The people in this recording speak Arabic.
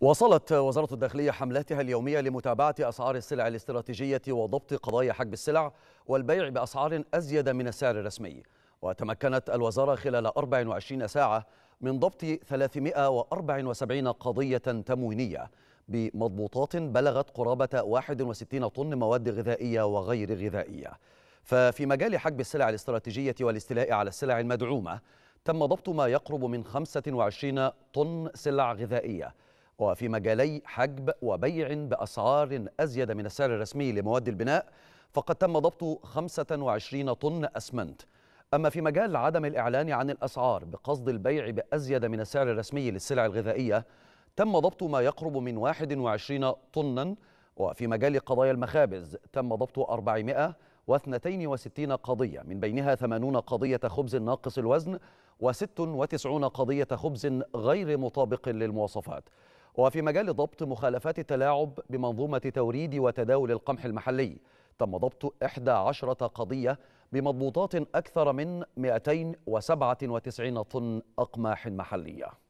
واصلت وزارة الداخلية حملاتها اليومية لمتابعة أسعار السلع الاستراتيجية وضبط قضايا حجب السلع والبيع بأسعار أزيد من السعر الرسمي وتمكنت الوزارة خلال 24 ساعة من ضبط 374 قضية تموينية بمضبوطات بلغت قرابة 61 طن مواد غذائية وغير غذائية ففي مجال حجب السلع الاستراتيجية والاستيلاء على السلع المدعومة تم ضبط ما يقرب من 25 طن سلع غذائية وفي مجالي حجب وبيع بأسعار أزيد من السعر الرسمي لمواد البناء فقد تم ضبط 25 طن أسمنت أما في مجال عدم الإعلان عن الأسعار بقصد البيع بأزيد من السعر الرسمي للسلع الغذائية تم ضبط ما يقرب من 21 طنا وفي مجال قضايا المخابز تم ضبط 462 قضية من بينها 80 قضية خبز ناقص الوزن و96 قضية خبز غير مطابق للمواصفات وفي مجال ضبط مخالفات التلاعب بمنظومة توريد وتداول القمح المحلي تم ضبط 11 قضية بمضبوطات أكثر من 297 طن أقماح محلية